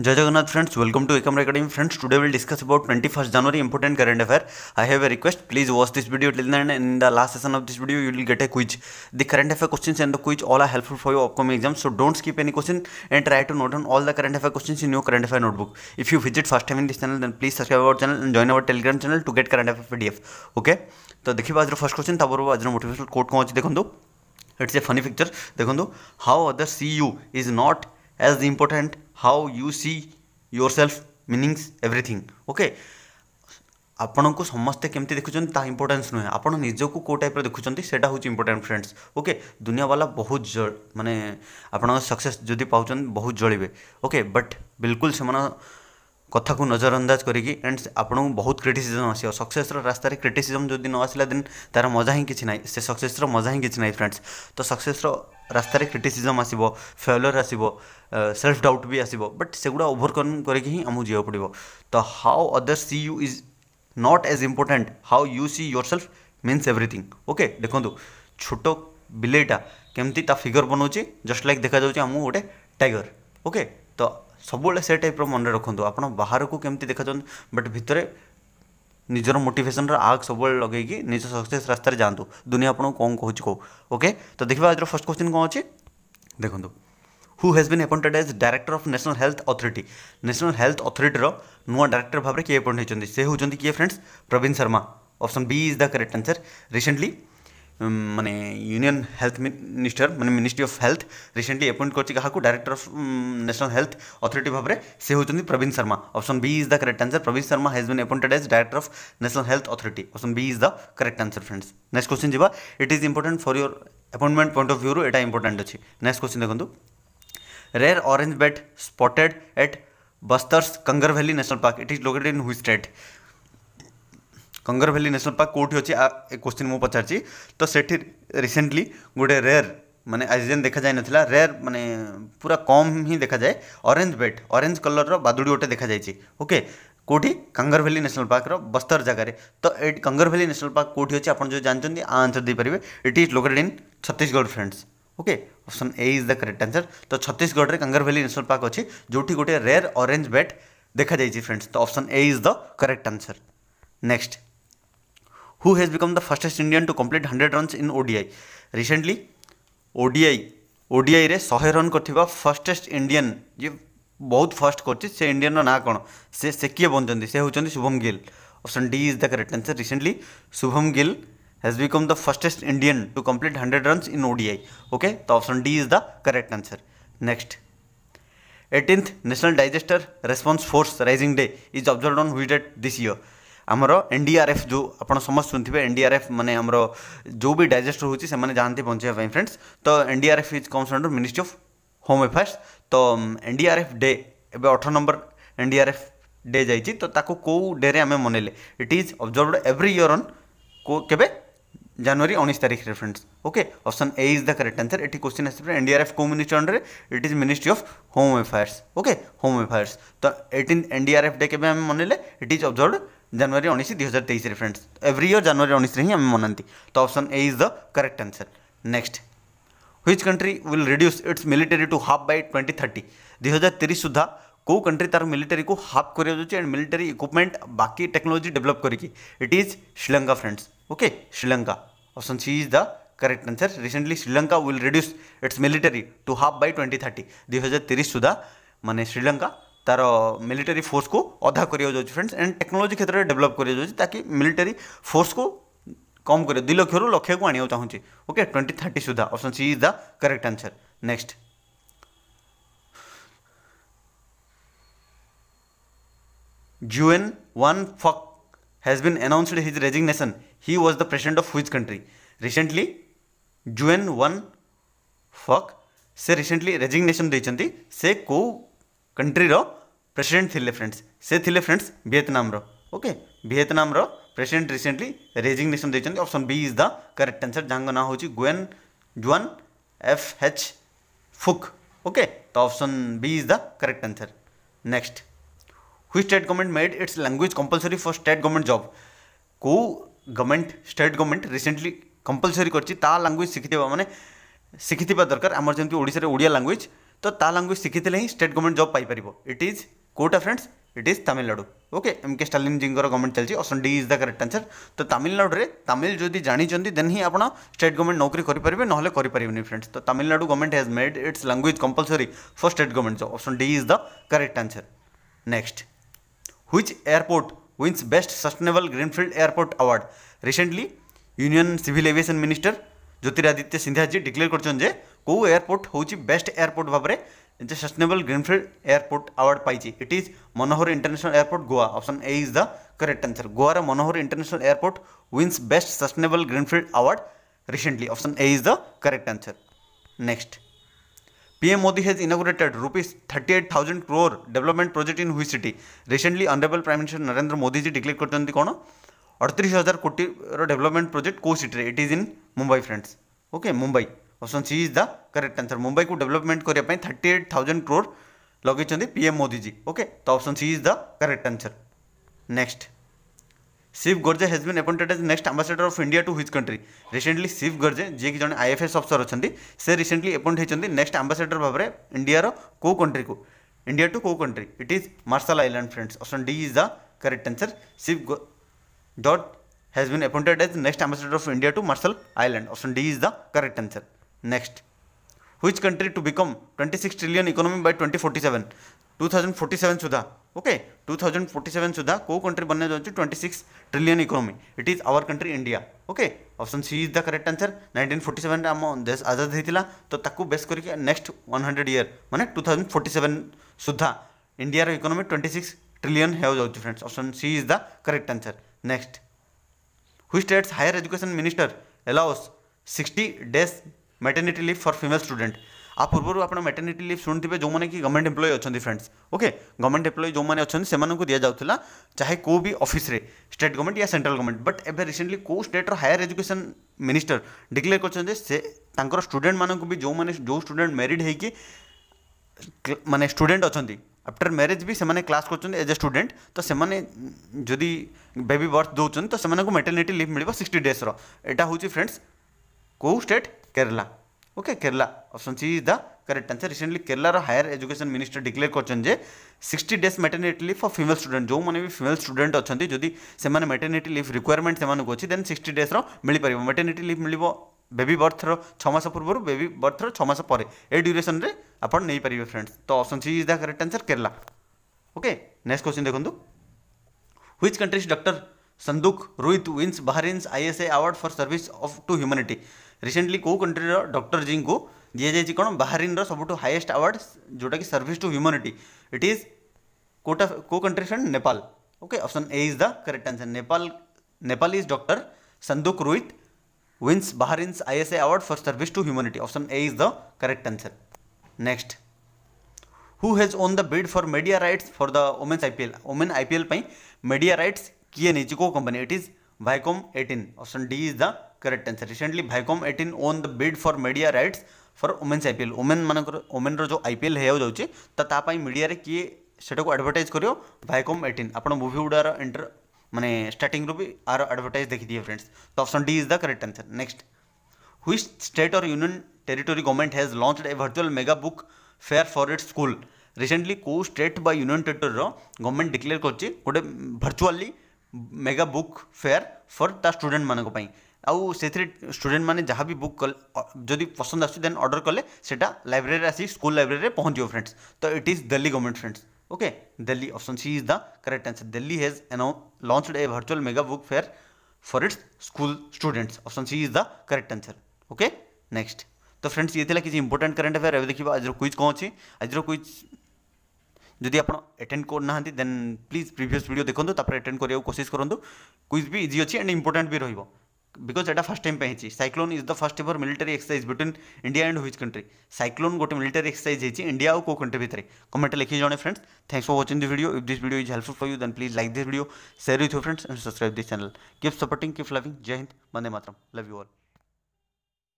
जय Jagannath friends welcome to Ekam recording friends today will discuss about first January important current affair I have a request please watch this video till end in the last session of this video you will get a quiz the current affair question and the quiz all are helpful for you upcoming exam so don't skip any question and try to note on all the current affair question in your current affair notebook if you visit first time in this channel then please subscribe our channel and join our Telegram channel to get current affair PDF okay तो देखिए आज first question तब आज motivational code कौन अच्छी देखो it's a funny picture देखो how other see you is not as important how you see yourself meaning everything okay आपण को समस्ते केमती देखुं ता इम्पोर्टेन्स नुहे आपड़ निजक कौ टाइप देखुं से इम्पोर्टाट फ्रेंड्स ओके दुनियावाला बहुत ज मानने आपण सक्से जो पाँच बहुत जल्बे ओके बट बिल्कुल से कथा को नजरअंदाज करी एंड आपको बहुत क्रिटिसीजम आसो सक्सेस रास्तार क्रिटिसीजम जदि न आसला देन तार मजा ही किसी ना से सक्सेस मजा ही किसी ना फ्रेंड्स तो सक्सेस ରାସ୍ତାରେ କ୍ରିଟିସିଜମ୍ ଆସିବ ଫେଲର୍ ଆସିବ ସେଲ୍ଫ ଡାଉଟ୍ ବି ଆସିବ ବଟ୍ ସେଗୁଡ଼ା ଓଭରକମ୍ କରିକି ହିଁ ଆମକୁ ଯିବାକୁ ପଡ଼ିବ ତ how other see you is not as important how you see yourself means everything okay ଦେଖନ୍ତୁ ଛୋଟ ବିଲେଇଟା କେମିତି ତା ଫିଗର୍ ବନାଉଛି ଜଷ୍ଟ ଲାଇକ୍ ଦେଖାଯାଉଛି ଆମକୁ ଗୋଟେ ଟାଇଗର୍ ଓକେ ତ सब टाइप मन रखुद आप बाहर को कमी देखा बट भितर निजर मोटेसन रग सब लगे निज सक्से रास्त जातु दुनिया आपको कौन कहो कौ ओके तो देखा आज फर्स्ट क्वेश्चन कौन अच्छे देखो who has been appointed as director of national health authority national health authority अथरीटर नुआ डायरेक्टर भाव में किए एपॉइंट होती से होती किए friends Praveen Sharma option B is the correct answer recently मैंने यूनियन हेल्थ मिनिस्टर मैंने ministry of health recently appoint करती क्या director of national health authority भाव से होती Praveen Sharma option B is the correct answer Praveen Sharma has been appointed as director of national health authority option B is the correct answer friends next question जी it is important for your appointment point रू रूटा important अच्छी next question देखो rare orange bat spotted at Bastar's Kanger valley national park it is located in which state Kanger भैली national park कौटी अच्छे question मुझे पचार तो से रिसेंटली गोटे रेयर मानने आज जेन देखा जाए ना रेयर मानने पूरा कम ही देखा जाए अरेज बेट अरेज कलर रदुड़ी गोटे देखा जाए ओके कौटी कांगर भैली नेशनल पार्क बस्तर जगार तो ये भैली नेशनल पार्क कौटी अच्छे आज जो जानते आंसर दे पारे it is located in Chhattisgarh friends okay option A is the correct answer तो छत्तीसगढ़ में कांगर भैली नेशनल पार्क अच्छी जो गोटे रेयर अरेज बेट देखा जाए फ्रेंड्स तो option A is the correct answer next who has become the fastest indian to complete hundred run in odi recently odi odi re शहे रन कर फास्टेस्ट indian je बहुत fast कर इंडियान ना कौन से से किए बन जाती से हो Shubman Gill option D is the correct answer recently Shubman Gill has become the fastest Indian to complete hundred run in ODI okay तो option D is the correct answer next eighteenth national disaster response force raising day is observe on which date this year आमर NDRF जो आप समस्त हैं NDRF मैंने जो भी disaster होने जाते बचाई फ्रेंड्स तो NDRF is concerned ministry of home affairs तो एनडीआरएफ डे एवं अठर नंबर एनडीआरएफ डे जा तो कौ डे आम मनइले it is observe every year on के जानुरी उन्नीस तारीख friends okay option A is the correct answer ये क्वेश्चन आस एनडीआरएफ कौ ministry under it is ministry of home affairs okay home affairs तो एटीन एनडीआरएफ डे के मन it is observe ଜାନୁଆରୀ ଉଣେଇଶ ଦୁଇହଜାର ତେଇଶରେ ଫ୍ରେଣ୍ଡସ୍ ଏଭ୍ରି ଇୟର୍ ଜାନୁଆରୀ ଉଣେଇଶରେ ହିଁ ଆମେ ମନାନ୍ତି ତ option A is the correct answer next which country will reduce its military to half by twenty thirty ଦୁଇହଜାର ତିରିଶ ସୁଦ୍ଧା କେଉଁ କଣ୍ଟ୍ରି ତା'ର ମିଲିଟାରୀକୁ ହାଫ୍ କରାଯାଉଛି ଆଣ୍ଡ ମିଲିଟାରୀ ଇକ୍ୱିପମେଣ୍ଟ ବାକି ଟେକ୍ନୋଲୋଜି ଡେଭଲପ୍ କରିକି it is Sri Lanka friends okay Sri Lanka option C is the correct answer recently Sri Lanka will reduce its military to half by 2030 thirty दुई हजार तीस सुधा मानने श्रीलंका तार मिलिटरी फोर्स को अधा कर फ्रेंड्स एंड टेक्नोलोजी क्षेत्र में डेभलप कराकि मिलिटेरी फोर्स को कम कर दुई लक्ष रु लक्ष को को चाहिए okay twenty thirty Sudha option C is the correct answer next जुएन one fuck has been announced his resignation He was the president of which country recently जुएन one fuck से रिसेंटली रेजिग्नेशन देते से कौ कंट्रीर प्रेसीडेट थे friends से थे friends भिएतनाम्र okay भिएतनाम्र president recently resignation देखते option B is the correct answer जहाँ ना हो गुएन जुआन एफ एच फुक ओके तो option B is the correct answer next हुई state government made its language compulsory for state government job को government state government recently compulsory करा language शिखि मैंने शिखि दरकार आमर जमी ओडिया लांगुएज तो ता लांगुएज शिखी हिं स्टेट गवर्नमेंट जब पार इट इज कौटा friends it is Tamil Nadu okay M K Stalin ji government चलती option D is the correct answer तो तमिलनाडु में तमिल जो जानते देन ही आप स्टेट गवर्नमेंट नौकरी करेंगे ना करें फ्रेंड्स तो Tamil Nadu government has made its language compulsory for state government जब option D is the correct answer next which airport wins best sustainable greenfield airport award recently union civil aviation minister Jyotiraditya Scindia ji declare कर कौ airport हूँ best airport भाव में sustainable greenfield airport award पाई it is Manohar international airport Goa option A is the correct answer गोवार Manohar international airport wins best sustainable greenfield award recently option A is the correct answer next PM Modi has inaugurated rupees thirty eight thousand crore development project in which city recently honourable prime minister Narendra Modi ji declare करते हैं कौन अड़तीस हजार कोटी development project कौ city it is in Mumbai friends okay Mumbai option C is the correct answer Mumbai को development करने thirty eight thousand crore लगे पीएम मोदी जी ओके तो option C is the correct answer next Shiv Garje has been appointed as next ambassador of India to his country recently Shiv Garje ji जन IFS अफसर अच्छा से recently appoint होती next ambassador भाव में इंडिया को कंट्री को इंडिया टू को country it is Marshall Island friends option D is the correct answer Shiv डॉट has been appointed as next ambassador of India to Marshall Island option D is the correct answer next हुई country to become twenty six trillion economy by twenty forty seven two thousand forty seven सुधा okay two thousand forty seven सुधा को country बनने जाऊँच twenty six trillion economy it is our country India okay option C is the correct answer nineteen forty seven आम देश आजाद होता तो बेस करके नेक्स्ट वन हंड्रेड इयर मैंने टू थाउजेंड फोर्टी सेवेन सुधा India economy twenty six trillion हो जाए friends option C is the correct answer next हुई states higher education minister allows sixty days maternity leave for female student आ पूर्व आप maternity live शुणी जो मैंने कि गवर्नमेंट एम्प्लय अच्छा फ्रेंड्स ओके गवर्नमेंट एम्प्लय जो मैंने से दि जाऊला चाहे कोई भी अफिस स्टेट गवर्नमेंट या सेंट्रल गवर्नमेंट बट एवं रिसेंटली कौ state higher education minister declare कर स्टूडेंट मानक भी जो मैंने जो स्टूडेंट मेरीड हो मानने स्टूडेंट अच्छा आफ्टर म्यारेज भी से क्लास कर एज ए स्टूडेंट तो से बेबी बर्थ दौरान तो से मेटर्निटी लिव मिल सिक्सटी डेज्र यहाँ हूँ फ्रेंड्स कौ state Kerala. Okay, Kerala. Option C is the correct answer. Recently, Kerala higher education minister declare କରିଛନ୍ତି ଯେ 60 days maternity leave for female student ଯେଉଁମାନେ ବି female student ଅଛନ୍ତି ଯଦି ସେମାନେ maternity leave requirement ସେମାନଙ୍କୁ ଅଛି then 60 days ର ମିଳିପାରିବ maternity leave ମିଳିବ बेबी बर्थ छ मास पूर्व बेबी बर्थ र छ मास पर ए ड्यूरेशन रे आपण नहीं पारिबे फ्रेंड्स तो option C is the correct answer Kerala okay next question देखंतु which countries doctor Sanduk Rohit wins Bahrain's I S I award for service of to humanity recently कौ कंट्री डक्टर जी को दि जाए कौन बाहरीन रुठ हाइएस्ट आवार्ड जोटा कि service to humanity it is कोटा को country friend Nepal okay option A is the correct answer Nepal Nepal is doctor Sanduk Rohit wins Bahrain's I S I award for service to humanity option A is the correct answer next who has won the bid for media rights for the women's IPL women IPL media rights किए निजिको company it is Viacom 18 option D is the correct answer recently Viacom 18 won the bid for media rights for women's IPL women मानकर women रो जो IPL हे जाउची त media किए सेटाको advertise करियो Viacom 18 आपण मूवी उडार एंटर मैंने स्टार्टिंग भी आर आडभटाइज देखि दिए फ्रेंड्स तो option D is the correct answer next हुई स्टेट और union territory government has launched a virtual mega book fair for its school recently कौ स्टेट बा ୟୁନିୟନ୍ ଟେରିଟୋରିର ଗଭର୍ଣ୍ଣମେଣ୍ଟ ଡିକ୍ଲେୟାର କରିଛି ଗୋଟେ मेगा बुक फेयर फर ता स्टूडेंट मानक आउ से स्टूडेंट मैंने जहाँ भी बुक जब पसंद आस अर्डर कले लाइब्रेरी आस स्कूल लाइब्रेरी में पहुंचे फ्रेंड्स तो it is Delhi government friends okay Delhi option C is the correct answer Delhi has एनाउ launched a virtual mega book fair for its school students option C is the correct answer okay next तो friends ये किसी important current affair एवं देखिए आज quiz कौन अच्छी आज क्विज जदि आप एटेड करना दे प्लीज प्रिवियस भिड देखो एटेड करने कोशिश करूँ क्विज भी इजी अच्छी एंड इंपोर्टां भी रही बिकज एटा फास्ट टाइम पर cyclone is the first ever military exercise between India and his country cyclone गोटे मिलिटारी एक्सरसाइज होती इंडिया और कौ कंट्री भितर कमेंट लिखे जन friends thanks for watching the video if this video is helpful for you then please like this video share with you friends and subscribe this channel keep supporting keep loving जय हिंद मंदे मतम love you all